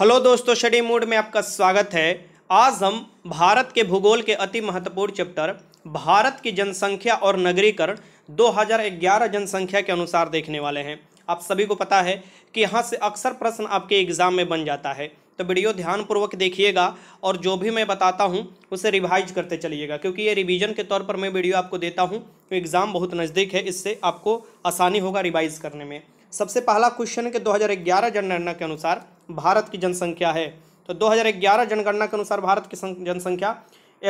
hello दोस्तों शडी mood में आपका स्वागत है आज हम भारत के भूगोल के अति महत्वपूर्ण चैप्टर भारत की जनसंख्या और नगरीकरण 2011 जनसंख्या के अनुसार देखने वाले हैं आप सभी को पता है कि यहाँ से अक्सर प्रश्न आपके एग्जाम में बन जाता है तो वीडियो ध्यानपूर्वक देखिएगा और जो भी मैं बताता हूँ उसे रिवाइज करते चलिएगा क्योंकि ये रिवीजन के तौर पर मैं वीडियो आपको देता हूँ एग्ज़ाम बहुत नज़दीक है इससे आपको आसानी होगा रिवाइज करने में सबसे पहला क्वेश्चन है कि 2011 जनगणना के अनुसार भारत की जनसंख्या है तो 2011 जनगणना के अनुसार भारत की जनसंख्या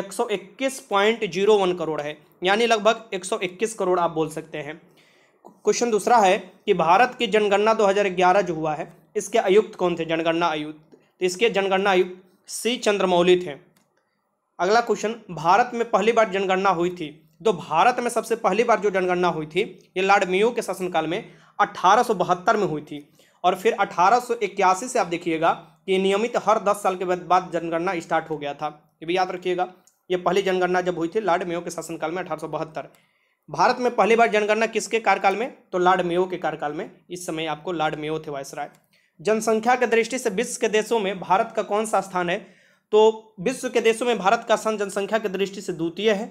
121.01 करोड़ है यानी लगभग 121 करोड़ आप बोल सकते हैं क्वेश्चन दूसरा है कि भारत की जनगणना 2011 जो हुआ है इसके आयुक्त कौन थे जनगणना आयुक्त तो इसके जनगणना आयुक्त सी चंद्रमौली थे अगला क्वेश्चन भारत में पहली बार जनगणना हुई थी तो भारत में सबसे पहली बार जो जनगणना हुई थी ये लाडमियो के शासनकाल में अट्ठारह में हुई थी और फिर अठारह से आप देखिएगा कि नियमित हर दस साल के बाद जनगणना स्टार्ट हो गया था ये भी याद रखिएगा ये पहली जनगणना जब हुई थी लॉर्ड मेयो के शासनकाल में अठारह भारत में पहली बार जनगणना किसके कार्यकाल में तो लॉर्ड मेयो के कार्यकाल में इस समय आपको लॉर्ड मेयो थे वायसराय जनसंख्या के दृष्टि से विश्व के देशों में भारत का कौन सा स्थान है तो विश्व के देशों में भारत का स्थान जनसंख्या की दृष्टि से द्वितीय है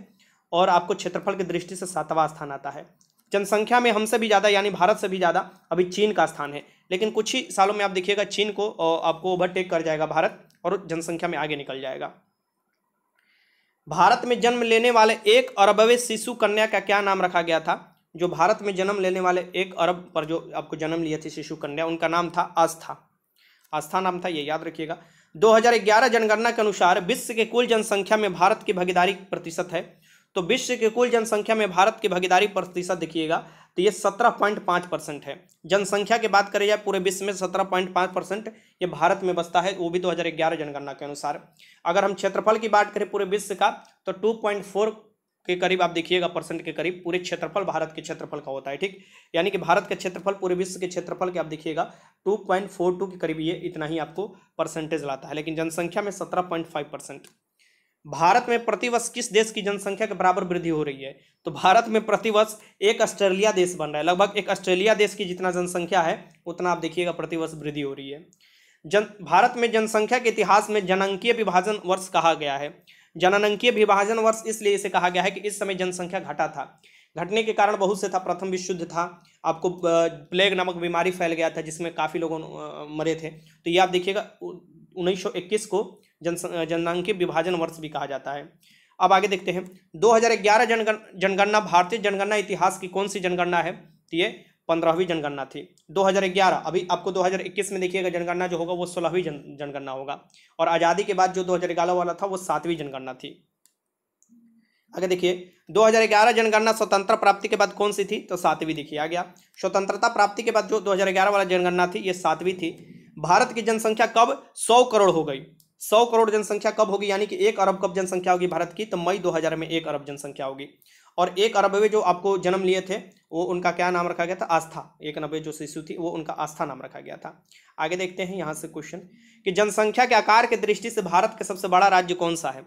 और आपको क्षेत्रफल की दृष्टि से सातवां स्थान आता है जनसंख्या में हमसे भी ज़्यादा यानी भारत से भी ज़्यादा अभी चीन का स्थान है लेकिन कुछ ही सालों में आप देखिएगा चीन को आपको ओवरटेक कर जाएगा भारत और जनसंख्या में आगे निकल जाएगा भारत में जन्म लेने वाले एक अरबवे शिशु कन्या का क्या नाम रखा गया था जो भारत में जन्म लेने वाले एक अरब पर जो आपको जन्म लिया थे शिशु कन्या उनका नाम था आस्था आस्था नाम था ये याद रखिएगा 2011 जनगणना के अनुसार विश्व के कुल जनसंख्या में भारत की भागीदारी प्रतिशत है तो विश्व के कुल जनसंख्या में भारत की भागीदारी प्रतिशत देखिएगा तो ये सत्रह पॉइंट पाँच परसेंट है जनसंख्या की बात करें जाए पूरे विश्व में सत्रह पॉइंट पाँच परसेंट ये भारत में बसता है वो भी दो हज़ार ग्यारह जनगणना के अनुसार अगर हम क्षेत्रफल की बात करें पूरे विश्व का तो टू पॉइंट फोर के करीब आप देखिएगा परसेंट के करीब पूरे क्षेत्रफल भारत के क्षेत्रफल का होता है ठीक यानी कि भारत का क्षेत्रफल पूरे विश्व के क्षेत्रफल के आप देखिएगा टू के करीब ये इतना ही आपको परसेंटेज लाता है लेकिन जनसंख्या में सत्रह परसेंट भारत में प्रतिवर्ष किस देश की जनसंख्या के बराबर वृद्धि हो रही है तो भारत में प्रतिवर्ष एक ऑस्ट्रेलिया देश बन रहा है लगभग एक ऑस्ट्रेलिया देश की जितना जनसंख्या है उतना आप देखिएगा प्रतिवर्ष वृद्धि हो रही है जन भारत में जनसंख्या के इतिहास में जनअंकीय विभाजन वर्ष कहा गया है जनअंकीय विभाजन वर्ष इसलिए इसे कहा गया है कि इस समय जनसंख्या घटा था घटने के कारण बहुत से था प्रथम विश्व युद्ध था आपको प्लेग नामक बीमारी फैल गया था जिसमें काफ़ी लोग मरे थे तो ये आप देखिएगा 1921 को जन विभाजन वर्ष भी कहा जाता है अब आगे देखते हैं 2011 जनगण जनगणना भारतीय जनगणना इतिहास की कौन सी जनगणना है तो ये पंद्रहवीं जनगणना थी 2011 अभी आपको 2021 में देखिएगा जनगणना जो होगा वो सोलहवीं जन जनगणना होगा और आज़ादी के बाद जो 2011 वाला था वो सातवीं जनगणना थी आगे देखिए 2011 जनगणना स्वतंत्र प्राप्ति के बाद कौन सी थी तो सातवीं देखिए आ गया स्वतंत्रता प्राप्ति के बाद जो दो वाला जनगणना थी ये सातवीं थी भारत की जनसंख्या कब सौ करोड़ हो गई सौ करोड़ जनसंख्या कब होगी यानी कि एक अरब कब जनसंख्या होगी भारत की तो मई 2000 में एक अरब जनसंख्या होगी और एक अरबवे जो आपको जन्म लिए थे वो उनका क्या नाम रखा गया था आस्था एक नब्बे जो शिशु थी वो उनका आस्था नाम रखा गया था आगे देखते हैं यहाँ से क्वेश्चन कि जनसंख्या के आकार के दृष्टि से भारत का सबसे बड़ा राज्य कौन सा है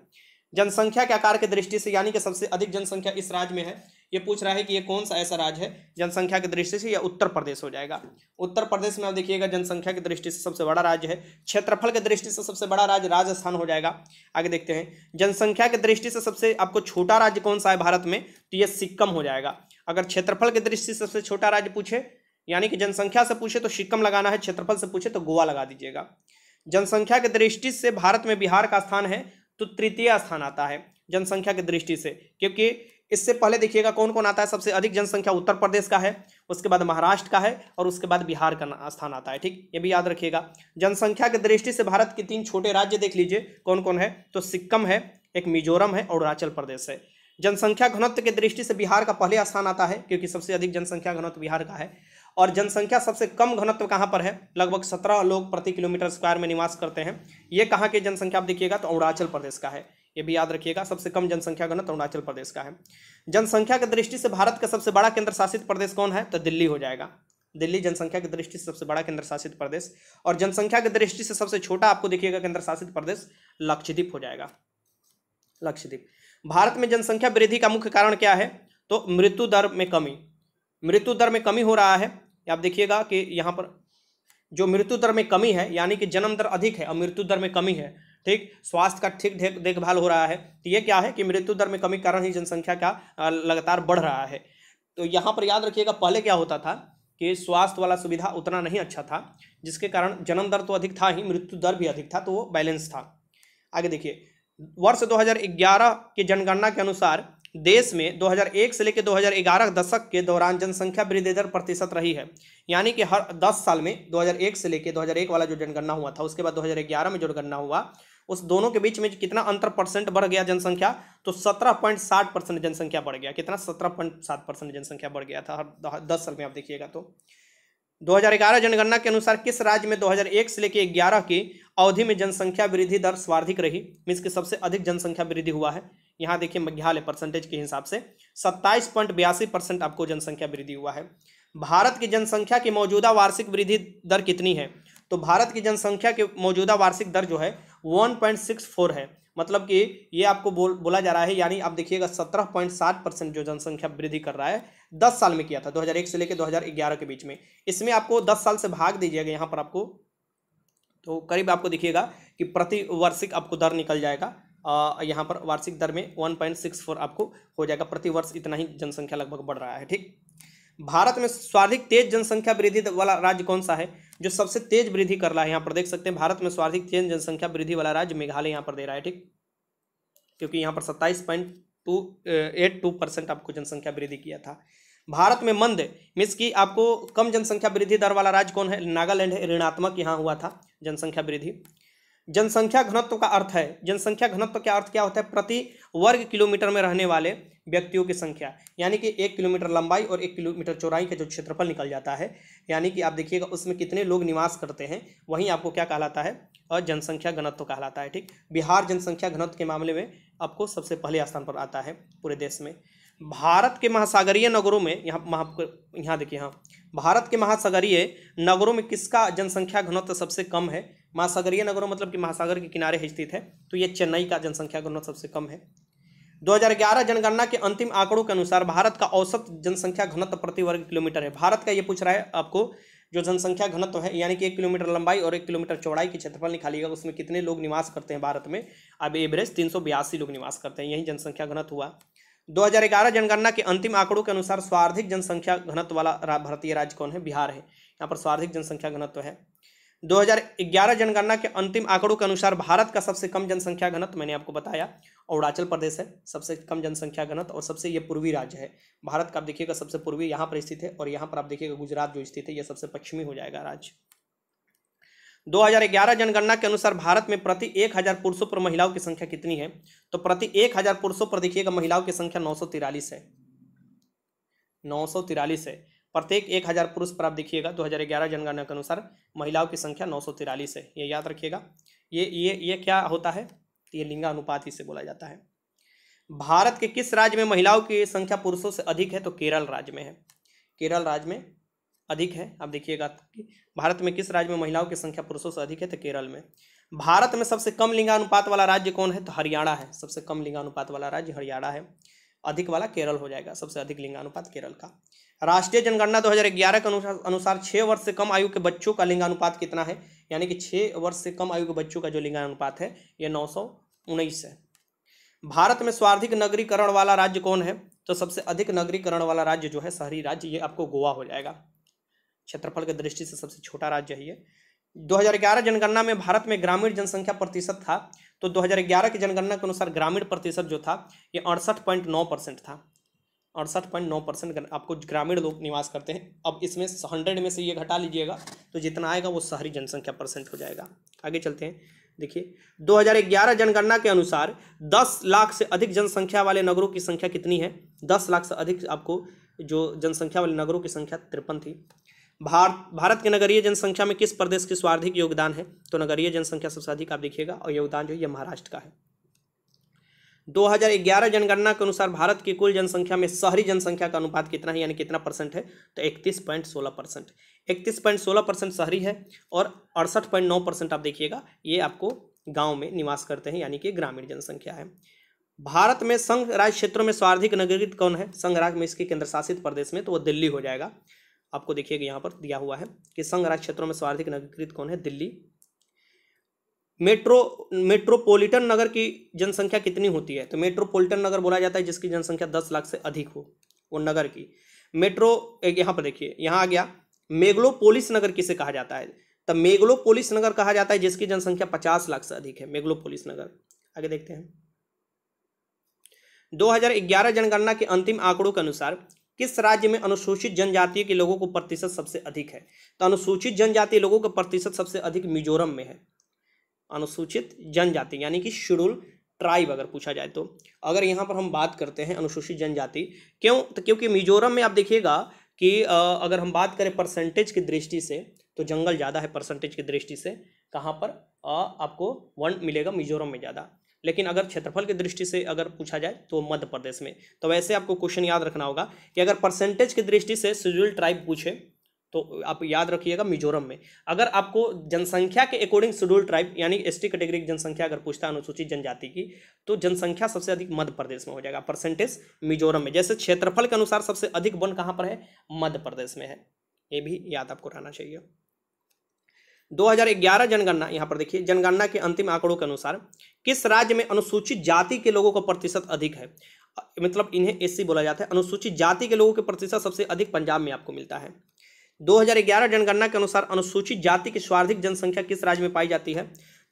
जनसंख्या के आकार के दृष्टि से यानी कि सबसे अधिक जनसंख्या इस राज्य में है ये पूछ रहा है कि ये कौन सा ऐसा राज्य है जनसंख्या की दृष्टि से या उत्तर प्रदेश हो जाएगा उत्तर प्रदेश में आप देखिएगा जनसंख्या की दृष्टि से सबसे बड़ा राज्य है क्षेत्रफल की दृष्टि से सबसे बड़ा राज्य राजस्थान हो जाएगा आगे देखते हैं जनसंख्या की दृष्टि से सबसे आपको छोटा राज्य कौन सा है भारत में तो ये सिक्किम हो जाएगा अगर क्षेत्रफल की दृष्टि से सबसे छोटा राज्य पूछे यानी कि जनसंख्या से पूछे तो सिक्किम लगाना है क्षेत्रफल से पूछे तो गोवा लगा दीजिएगा जनसंख्या की दृष्टि से भारत में बिहार का स्थान है तो तृतीय स्थान आता है जनसंख्या की दृष्टि से क्योंकि इससे पहले देखिएगा कौन कौन आता है सबसे अधिक जनसंख्या उत्तर प्रदेश का है उसके बाद महाराष्ट्र का है और उसके बाद बिहार का स्थान आता है ठीक ये भी याद रखिएगा जनसंख्या की दृष्टि से भारत के तीन छोटे राज्य देख लीजिए कौन कौन है तो सिक्किम है एक मिजोरम है और अरुणाचल प्रदेश है जनसंख्या घनत्व की दृष्टि से बिहार का पहले स्थान आता है क्योंकि सबसे अधिक जनसंख्या घनत्व बिहार का है और जनसंख्या सबसे कम घनत्व कहाँ पर है लगभग सत्रह लोग प्रति किलोमीटर स्क्वायर में निवास करते हैं ये कहाँ की जनसंख्या आप देखिएगा तो अरुणाचल प्रदेश का है ये भी याद रखिएगा सबसे कम जनसंख्या घनत्व तो अरुणाचल प्रदेश का है जनसंख्या की दृष्टि से भारत का सबसे बड़ा केंद्र शासित प्रदेश कौन है तो दिल्ली हो जाएगा दिल्ली जनसंख्या की दृष्टि से सबसे बड़ा केंद्र शासित प्रदेश और जनसंख्या की दृष्टि से सबसे छोटा आपको देखिएगा केंद्र शासित प्रदेश लक्षद्वीप हो जाएगा लक्षद्वीप भारत में जनसंख्या वृद्धि का मुख्य कारण क्या है तो मृत्यु दर में कमी मृत्यु दर में कमी हो रहा है आप देखिएगा कि यहाँ पर जो मृत्यु दर में कमी है यानी कि जन्म दर अधिक है और मृत्यु दर में कमी है ठीक स्वास्थ्य का ठीक देखभाल हो रहा है तो ये क्या है कि मृत्यु दर में कमी के कारण ही जनसंख्या का लगातार बढ़ रहा है तो यहाँ पर याद रखिएगा पहले क्या होता था कि स्वास्थ्य वाला सुविधा उतना नहीं अच्छा था जिसके कारण जन्म दर तो अधिक था ही मृत्यु दर भी अधिक था तो वो बैलेंस था आगे देखिए वर्ष 2011 की जनगणना के अनुसार देश में 2001 से लेकर 2011 दशक के दौरान जनसंख्या वृद्धि दर प्रतिशत रही है यानी कि हर 10 साल में 2001 से लेकर 2001 वाला जो जनगणना हुआ था उसके बाद 2011 में जो जनगणना हुआ उस दोनों के बीच में कितना अंतर परसेंट बढ़ गया जनसंख्या तो सत्रह पॉइंट परसेंट जनसंख्या बढ़ गया कितना सत्रह पॉइंट सात परसेंट जनसंख्या बढ़ गया था हर दस साल में आप देखिएगा तो 2011 जनगणना के अनुसार किस राज्य में 2001 से लेकर ग्यारह की अवधि में जनसंख्या वृद्धि दर सर्वाधिक रही मीन्स की सबसे अधिक जनसंख्या वृद्धि हुआ है यहाँ देखिए मेघालय परसेंटेज के हिसाब से सत्ताईस परसेंट आपको जनसंख्या वृद्धि हुआ है भारत की जनसंख्या की मौजूदा वार्षिक वृद्धि दर कितनी है तो भारत की जनसंख्या की मौजूदा वार्षिक दर जो है वन पॉइंट सिक्स फोर है मतलब कि ये आपको बोल बोला जा रहा है यानी आप देखिएगा सत्रह पॉइंट सात परसेंट जो जनसंख्या वृद्धि कर रहा है दस साल में किया था 2001 से लेकर 2011 के बीच में इसमें आपको दस साल से भाग दीजिएगा यहाँ पर आपको तो करीब आपको देखिएगा कि प्रति वार्षिक आपको दर निकल जाएगा यहाँ पर वार्षिक दर में वन पॉइंट सिक्स फोर आपको हो जाएगा प्रतिवर्ष इतना ही जनसंख्या लगभग बढ़ रहा है ठीक भारत में सर्वाधिक तेज जनसंख्या वृद्धि वाला राज्य कौन सा है जो सबसे तेज वृद्धि कर रहा है यहाँ पर देख सकते हैं भारत में सर्वाधिक तेज जनसंख्या वृद्धि वाला राज्य मेघालय यहाँ पर दे रहा है ठीक क्योंकि यहाँ पर सत्ताईस point two eight two percent आपको जनसंख्या वृद्धि किया था भारत में मंद मीन्स की आपको कम जनसंख्या वृद्धि दर वाला राज्य कौन है नागालैंड है ऋणात्मक यहाँ हुआ था जनसंख्या वृद्धि जनसंख्या घनत्व का अर्थ है जनसंख्या घनत्व का अर्थ क्या होता है प्रति वर्ग किलोमीटर में रहने वाले व्यक्तियों की संख्या यानी कि एक किलोमीटर लंबाई और एक किलोमीटर चौड़ाई का जो क्षेत्रफल निकल जाता है यानी कि आप देखिएगा उसमें कितने लोग निवास करते हैं वहीं आपको क्या कहलाता है और जनसंख्या घनत्व कहलाता है ठीक बिहार जनसंख्या घनत्व के मामले में आपको सबसे पहले स्थान पर आता है पूरे देश में भारत के महासागरीय नगरों में यहाँ महा यहाँ देखिए हाँ भारत के महासागरीय नगरों में किसका जनसंख्या घनत्व सबसे कम है महासागरीय नगरों मतलब कि महासागर के किनारे स्थित है तो ये चेन्नई का जनसंख्या गणना सबसे कम है 2011 जनगणना के अंतिम आंकड़ों के अनुसार भारत का औसत जनसंख्या घनत्व प्रति वर्ग किलोमीटर है भारत का ये पूछ रहा है आपको जो जनसंख्या घनत्व है यानी कि एक किलोमीटर लंबाई और एक किलोमीटर चौड़ाई की क्षेत्रफल निकालिएगा उसमें कितने लोग निवास करते हैं भारत में अब एवरेज तीन लोग निवास करते हैं यही जनसंख्या घनत्व हुआ 2011 जनगणना के अंतिम आंकड़ों के अनुसार स्वार्थिक जनसंख्या घनत्व वाला भारतीय राज्य कौन है बिहार है यहाँ पर स्वार्धिक जनसंख्या घनत्व है 2011 जनगणना के अंतिम आंकड़ों के अनुसार भारत का सबसे कम जनसंख्या घनत्व मैंने आपको बताया अरुणाचल प्रदेश है सबसे कम जनसंख्या घनत्व और सबसे ये पूर्वी राज्य है भारत का आप देखिएगा सबसे पूर्वी यहाँ पर स्थित है और यहाँ पर आप देखिएगा गुजरात जो स्थित है यह सबसे पश्चिमी हो जाएगा राज्य 2011 जनगणना के अनुसार भारत में प्रति 1000 पुरुषों पर महिलाओं की संख्या कितनी है तो प्रति 1000 पुरुषों पर देखिएगा महिलाओं की संख्या नौ है नौ है प्रत्येक एक हज़ार पुरुष पर आप देखिएगा 2011 जनगणना के अनुसार महिलाओं की संख्या नौ सौ तिरालीस है ये याद रखिएगा ये ये ये क्या होता है ये लिंगानुपात ही से बोला जाता है भारत के किस राज्य में महिलाओं की संख्या पुरुषों से अधिक है तो केरल राज्य में है केरल राज्य में अधिक है आप देखिएगा भारत में किस राज्य में महिलाओं की संख्या पुरुषों से अधिक है तो केरल में भारत में सबसे कम लिंगानुपात वाला राज्य कौन है तो हरियाणा है सबसे कम लिंगानुपात वाला राज्य हरियाणा है अधिक वाला केरल हो जाएगा सबसे अधिक लिंगानुपात केरल का राष्ट्रीय जनगणना 2011 के अनुसार अनुसार छः वर्ष से कम आयु के बच्चों का लिंगानुपात कितना है यानी कि छः वर्ष से कम आयु के बच्चों का जो लिंगानुपात है ये नौ है भारत में स्वार्धिक नगरीकरण वाला राज्य कौन है तो सबसे अधिक नगरीकरण वाला राज्य जो है शहरी राज्य ये आपको गोवा हो जाएगा क्षेत्रफल के दृष्टि से सबसे छोटा राज्य है ये 2011 जनगणना में भारत में ग्रामीण जनसंख्या प्रतिशत था तो 2011 की जनगणना के अनुसार ग्रामीण प्रतिशत जो था ये अड़सठ पॉइंट नौ परसेंट था अड़सठ पॉइंट नौ परसेंट आपको ग्रामीण लोग निवास करते हैं अब इसमें हंड्रेड में से ये घटा लीजिएगा तो जितना आएगा वो शहरी जनसंख्या परसेंट हो जाएगा आगे चलते हैं देखिए 2011 जनगणना के अनुसार 10 लाख से अधिक जनसंख्या वाले नगरों की संख्या कितनी है 10 लाख से अधिक आपको जो जनसंख्या वाले नगरों की संख्या तिरपन थी भारत भारत के नगरीय जनसंख्या में किस प्रदेश की सर्वाधिक योगदान है तो नगरीय जनसंख्या सबसे अधिक आप देखिएगा और योगदान जो है महाराष्ट्र का है 2011 जनगणना के अनुसार भारत की कुल जनसंख्या में शहरी जनसंख्या का अनुपात कितना है यानी कितना परसेंट है तो इकतीस पॉइंट सोलह परसेंट इकतीस पॉइंट सोलह परसेंट शहरी है और अड़सठ पॉइंट नौ परसेंट आप देखिएगा ये आपको गांव में निवास करते हैं यानी कि ग्रामीण जनसंख्या है भारत में संघ राज्य क्षेत्रों में सर्वाधिक नगरीकृत कौन है संघ राज्य में इसके केंद्र शासित प्रदेश में तो वो दिल्ली हो जाएगा आपको देखिएगा यहाँ पर दिया हुआ है कि संघ राज्य क्षेत्रों में सर्वाधिक नगरीकृत कौन है दिल्ली मेट्रो मेट्रोपॉलिटन नगर की जनसंख्या कितनी होती है तो मेट्रोपॉलिटन नगर बोला जाता है जिसकी जनसंख्या दस लाख से अधिक हो वो नगर की मेट्रो एक यहाँ पर देखिए यहाँ आ गया मेगलोपोलिस नगर किसे कहा जाता है तो मेगलोपोलिस नगर कहा जाता है जिसकी जनसंख्या पचास लाख से अधिक है मेगलोपोलिस नगर आगे देखते हैं 2011 जनगणना के अंतिम आंकड़ों के अनुसार किस राज्य में अनुसूचित जनजाति के लोगों को प्रतिशत सबसे अधिक है तो अनुसूचित जनजाति लोगों का प्रतिशत सबसे अधिक मिजोरम में है अनुसूचित जनजाति यानी कि शेड्यूल ट्राइब अगर पूछा जाए तो अगर यहाँ पर हम बात करते हैं अनुसूचित जनजाति क्यों तो क्योंकि मिजोरम में आप देखिएगा कि अगर हम बात करें परसेंटेज की दृष्टि से तो जंगल ज़्यादा है परसेंटेज की दृष्टि से कहाँ पर आपको वन मिलेगा मिजोरम में ज़्यादा लेकिन अगर क्षेत्रफल की दृष्टि से अगर पूछा जाए तो मध्य प्रदेश में तो वैसे आपको क्वेश्चन याद रखना होगा कि अगर परसेंटेज की दृष्टि से शेड्यूल ट्राइब पूछे तो आप याद रखिएगा मिजोरम में अगर आपको जनसंख्या के अकॉर्डिंग शेड्यूल ट्राइब यानी एसटी कैटेगरी की जनसंख्या अगर पूछता है अनुसूचित जनजाति की तो जनसंख्या सबसे अधिक मध्य प्रदेश में हो जाएगा परसेंटेज मिजोरम में जैसे क्षेत्रफल के अनुसार सबसे अधिक वन कहाँ पर है मध्य प्रदेश में है ये भी याद आपको रहना चाहिए 2011 जनगणना यहाँ पर देखिए जनगणना के अंतिम आंकड़ों के अनुसार किस राज्य में अनुसूचित जाति के लोगों का प्रतिशत अधिक है मतलब इन्हें एससी बोला जाता है अनुसूचित जाति के लोगों के प्रतिशत सबसे अधिक पंजाब में आपको मिलता है 2011 जनगणना के अनुसार अनुसूचित जाति की सर्वाधिक जनसंख्या किस राज्य में पाई जाती है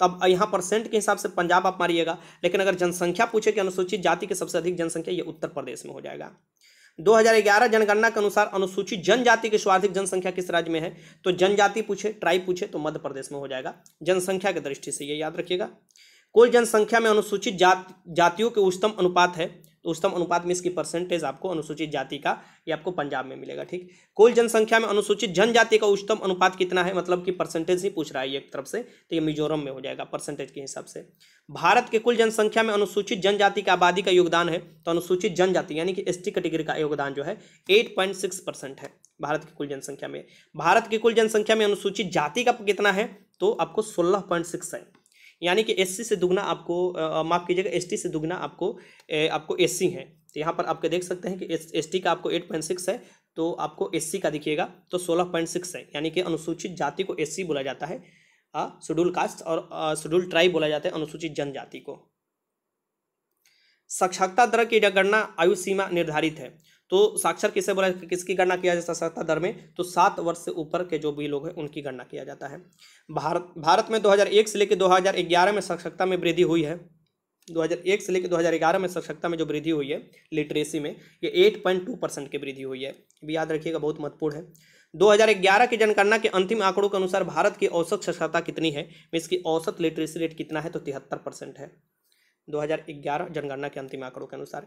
तो अब यहाँ परसेंट के हिसाब से पंजाब आप मारिएगा लेकिन अगर जनसंख्या पूछे कि अनुसूचित जाति की सबसे अधिक जनसंख्या ये उत्तर प्रदेश में हो जाएगा 2011 जनगणना के अनुसार अनुसूचित जनजाति की सर्वाधिक जनसंख्या किस राज्य में है तो जनजाति पूछे ट्राइब पूछे तो मध्य प्रदेश में हो जाएगा जनसंख्या की दृष्टि से ये याद रखिएगा कुल जनसंख्या में अनुसूचित जात जातियों के उच्चतम अनुपात है तो उच्चतम अनुपात में इसकी परसेंटेज आपको अनुसूचित जाति का ये आपको पंजाब में मिलेगा ठीक कुल जनसंख्या में अनुसूचित जनजाति का उच्चतम अनुपात कितना है मतलब कि परसेंटेज ही पूछ रहा है एक तरफ से तो ये मिजोरम में हो जाएगा परसेंटेज के हिसाब से भारत के कुल जनसंख्या में अनुसूचित जनजाति की आबादी का योगदान है तो अनुसूचित जनजाति यानी कि एस कैटेगरी का योगदान जो है एट है भारत की कुल जनसंख्या में भारत की कुल जनसंख्या में अनुसूचित जाति का कितना है तो आपको सोलह पॉइंट सिक्स है यानी कि एससी से दुगना आपको माफ़ कीजिएगा एसटी से दुगना आपको ए, आपको एससी है तो यहाँ पर आपके देख सकते हैं कि एस एसटी का आपको एट पॉइंट सिक्स है तो आपको एससी का दिखिएगा तो सोलह पॉइंट सिक्स है यानी कि अनुसूचित जाति को एससी बोला जाता है शेड्यूल कास्ट और शेड्यूल ट्राइब बोला जाता है अनुसूचित जनजाति को साक्षरता दर की गणना आयु सीमा निर्धारित है तो साक्षर किसे बोला किसकी गणना किया जाता है साक्षरता दर में तो सात वर्ष से ऊपर के जो भी लोग हैं उनकी गणना किया जाता है भारत भारत में 2001 से लेकर 2011 में साक्षरता में वृद्धि हुई है 2001 से लेकर 2011 में साक्षरता में जो वृद्धि हुई है लिटरेसी में ये 8.2 परसेंट की वृद्धि हुई है भी याद रखिएगा बहुत महत्वपूर्ण है 2011 की जनगणना के अंतिम आंकड़ों के अनुसार भारत की औसत साक्षरता कितनी है मीन्स की औसत लिटरेसी रेट कितना है तो तिहत्तर परसेंट है 2011 जनगणना के अंतिम आंकड़ों के अनुसार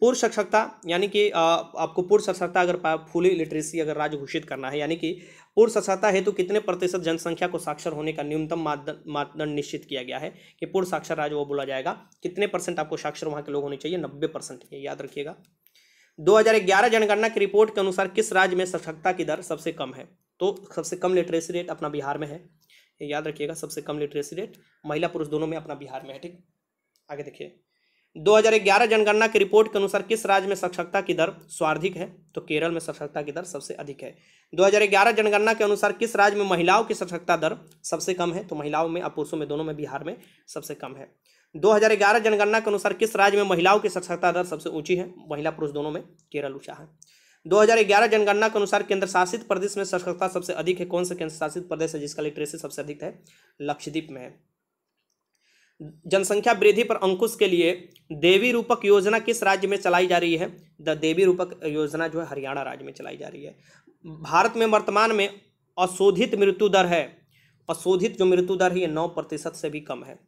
पूर्व सक्षमता यानी कि आपको पूर्व सक्षरता अगर फुली लिटरेसी अगर राज्य घोषित करना है यानी कि पूर्व साक्षरता हेतु तो कितने प्रतिशत जनसंख्या को साक्षर होने का न्यूनतम मापदंड निश्चित किया गया है कि पूर्व साक्षर राज्य वो बोला जाएगा कितने परसेंट आपको साक्षर वहाँ के लोग होने चाहिए नब्बे परसेंट याद रखिएगा दो जनगणना की रिपोर्ट के अनुसार किस राज्य में साक्षरता की दर सबसे कम है तो सबसे कम लिटरेसी रेट अपना बिहार में है याद रखिएगा सबसे कम लिटरेसी रेट महिला पुरुष दोनों में अपना बिहार में है ठीक आगे देखिए 2011 जनगणना की रिपोर्ट के अनुसार किस राज्य में साक्षरता की दर सर्वाधिक है तो केरल में साक्षरता की दर सबसे अधिक है 2011 जनगणना के अनुसार किस राज्य में महिलाओं की साक्षरता दर सबसे कम है तो महिलाओं में और पुरुषों में दोनों में बिहार में सबसे कम है 2011 जनगणना के अनुसार किस राज्य में महिलाओं की साक्षरता दर सबसे ऊंची है महिला पुरुष दोनों में केरल ऊंचा है दो जनगणना के अनुसार केंद्र शासित प्रदेश में साक्षरता सबसे अधिक है कौन सा केंद्र शासित प्रदेश है जिसका लिटरेसी सबसे अधिक है लक्षद्वीप में है जनसंख्या वृद्धि पर अंकुश के लिए देवी रूपक योजना किस राज्य में चलाई जा रही है द देवी रूपक योजना जो है हरियाणा राज्य में चलाई जा रही है भारत में वर्तमान में अशोधित मृत्यु दर है अशोधित जो मृत्यु दर है ये नौ प्रतिशत से भी कम है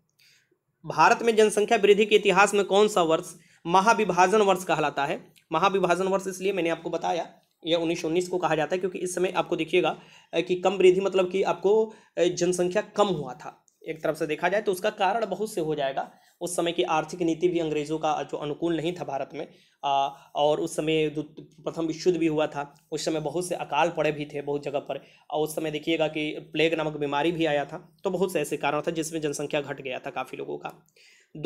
भारत में जनसंख्या वृद्धि के इतिहास में कौन सा वर्ष महाविभाजन वर्ष कहलाता है महाविभाजन वर्ष इसलिए मैंने आपको बताया यह उन्नीस उन्नीस को कहा जाता है क्योंकि इस समय आपको देखिएगा कि कम वृद्धि मतलब कि आपको जनसंख्या कम हुआ था एक तरफ से देखा जाए तो उसका कारण बहुत से हो जाएगा उस समय की आर्थिक नीति भी अंग्रेज़ों का जो अनुकूल नहीं था भारत में आ, और उस समय प्रथम विश्व भी हुआ था उस समय बहुत से अकाल पड़े भी थे बहुत जगह पर और उस समय देखिएगा कि प्लेग नामक बीमारी भी आया था तो बहुत से ऐसे कारण था जिसमें जनसंख्या घट गया था काफ़ी लोगों का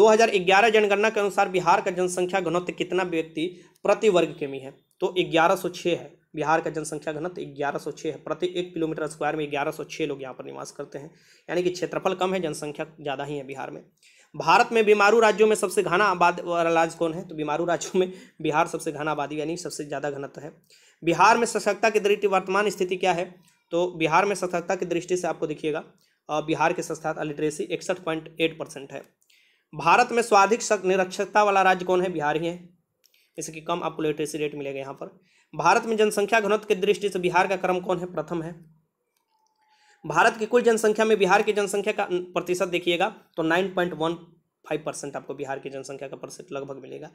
2011 जनगणना के अनुसार बिहार का जनसंख्या घनत्व कितना व्यक्ति प्रति वर्ग किमी है तो ग्यारह है बिहार का जनसंख्या घनत्व ग्यारह सौ छः है प्रति एक किलोमीटर स्क्वायर में ग्यारह सौ छः लोग यहाँ पर निवास करते हैं यानी कि क्षेत्रफल कम है जनसंख्या ज़्यादा ही है बिहार में भारत में बीमारू राज्यों में सबसे घना आबाद वाला राज्य कौन है तो बीमारू राज्यों में बिहार सबसे घना आबादी यानी सबसे ज़्यादा घनत्व है बिहार में सशक्तता की दृष्टि वर्तमान स्थिति क्या है तो बिहार में सशक्तता की दृष्टि से आपको देखिएगा बिहार के सशक्त लिटरेसी इकसठ पॉइंट एट परसेंट है भारत में स्वाधिक निरक्षरता वाला राज्य कौन है बिहार ही है इसकी कम आपको लिटरेसी रेट मिलेगा यहाँ पर भारत में जनसंख्या घनत्व की दृष्टि से बिहार का क्रम कौन है प्रथम है भारत की कुल जनसंख्या में बिहार की जनसंख्या का प्रतिशत देखिएगा तो nine point one five percent आपको बिहार की जनसंख्या का प्रतिशत लगभग मिलेगा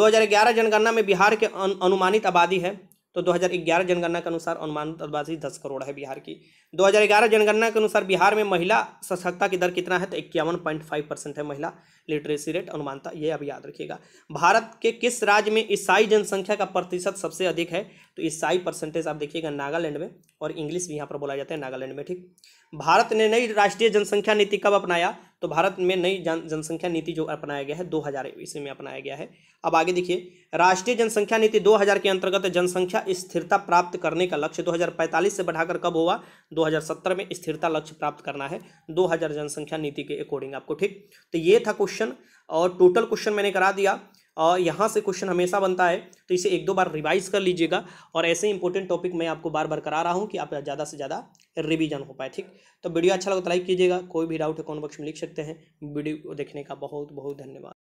2011 जनगणना में बिहार के अन, अनुमानित आबादी है तो 2011 जनगणना के अनुसार अनुमानित आबादी दस करोड़ है बिहार की 2011 जनगणना के अनुसार बिहार में महिला सशक्ता की दर कितना है तो इक्यावन पॉइंट फाइव परसेंट है महिला लिटरेसी रेट अनुमानता ये अब याद रखिएगा भारत के किस राज्य में ईसाई जनसंख्या का प्रतिशत सबसे अधिक है तो ईसाई परसेंटेज आप देखिएगा नागालैंड में और इंग्लिश भी यहाँ पर बोला जाता है नागालैंड में ठीक भारत ने नई राष्ट्रीय जनसंख्या नीति कब अपनाया तो भारत में नई जनसंख्या नीति जो अपनाया गया है दो हज़ार में अपनाया गया है अब आगे देखिए राष्ट्रीय जनसंख्या नीति 2000 के अंतर्गत जनसंख्या स्थिरता प्राप्त करने का लक्ष्य 2045 से बढ़ाकर कब हुआ 2070 में स्थिरता लक्ष्य प्राप्त करना है 2000 जनसंख्या नीति के अकॉर्डिंग आपको ठीक तो ये था क्वेश्चन क्वेश्चन और टोटल क्वेश्चन मैंने करा दिया और यहाँ से क्वेश्चन हमेशा बनता है तो इसे एक दो बार रिवाइज कर लीजिएगा और ऐसे इंपॉर्टेंट टॉपिक मैं आपको बार बार करा रहा हूँ कि आप ज़्यादा से ज़्यादा रिवीजन हो पाए ठीक तो वीडियो अच्छा लगता है लाइक कीजिएगा कोई भी डाउट है कौन बक्स में लिख सकते हैं वीडियो देखने का बहुत बहुत धन्यवाद